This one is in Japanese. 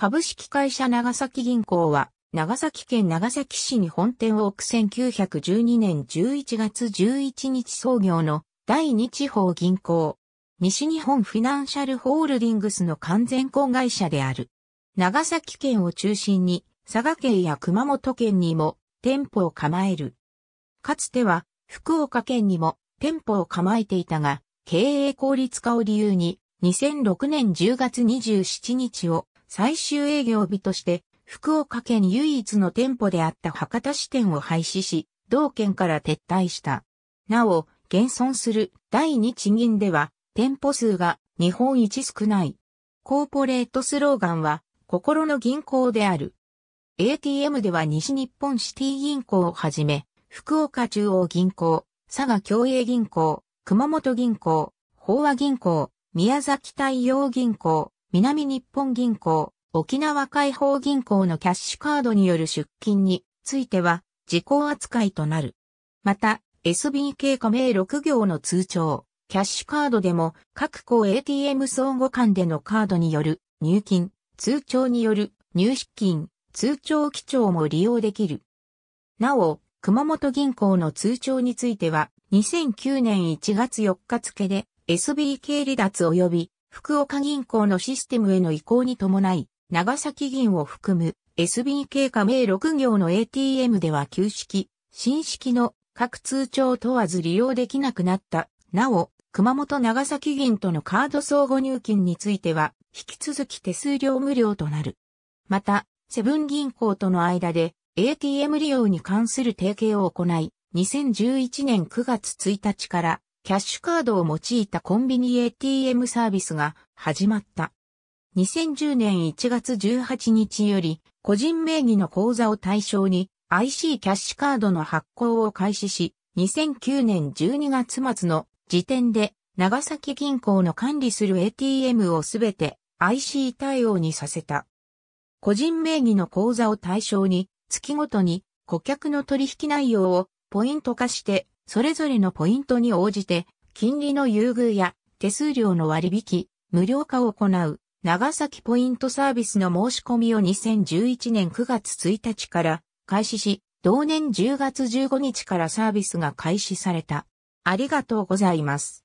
株式会社長崎銀行は、長崎県長崎市に本店を置く1912年11月11日創業の第2地方銀行。西日本フィナンシャルホールディングスの完全子会社である。長崎県を中心に、佐賀県や熊本県にも店舗を構える。かつては、福岡県にも店舗を構えていたが、経営効率化を理由に、2006年10月27日を最終営業日として、福岡県唯一の店舗であった博多支店を廃止し、同県から撤退した。なお、現存する第二地銀では、店舗数が日本一少ない。コーポレートスローガンは、心の銀行である。ATM では西日本シティ銀行をはじめ、福岡中央銀行、佐賀共栄銀行、熊本銀行、法和銀行、宮崎太陽銀行、南日本銀行、沖縄解放銀行のキャッシュカードによる出金については、時効扱いとなる。また、SBK 加盟6行の通帳、キャッシュカードでも、各公 ATM 相互間でのカードによる入金、通帳による入出金、通帳基調も利用できる。なお、熊本銀行の通帳については、2009年1月4日付で SBK 離脱及び福岡銀行のシステムへの移行に伴い、長崎銀を含む SBK 加盟6行の ATM では旧式、新式の各通帳問わず利用できなくなった。なお、熊本長崎銀とのカード相互入金については、引き続き手数料無料となる。また、セブン銀行との間で ATM 利用に関する提携を行い、2011年9月1日からキャッシュカードを用いたコンビニ ATM サービスが始まった。2010年1月18日より、個人名義の口座を対象に IC キャッシュカードの発行を開始し、2009年12月末の時点で長崎銀行の管理する ATM をすべて IC 対応にさせた。個人名義の口座を対象に月ごとに顧客の取引内容をポイント化してそれぞれのポイントに応じて、金利の優遇や手数料の割引、無料化を行う、長崎ポイントサービスの申し込みを2011年9月1日から開始し、同年10月15日からサービスが開始された。ありがとうございます。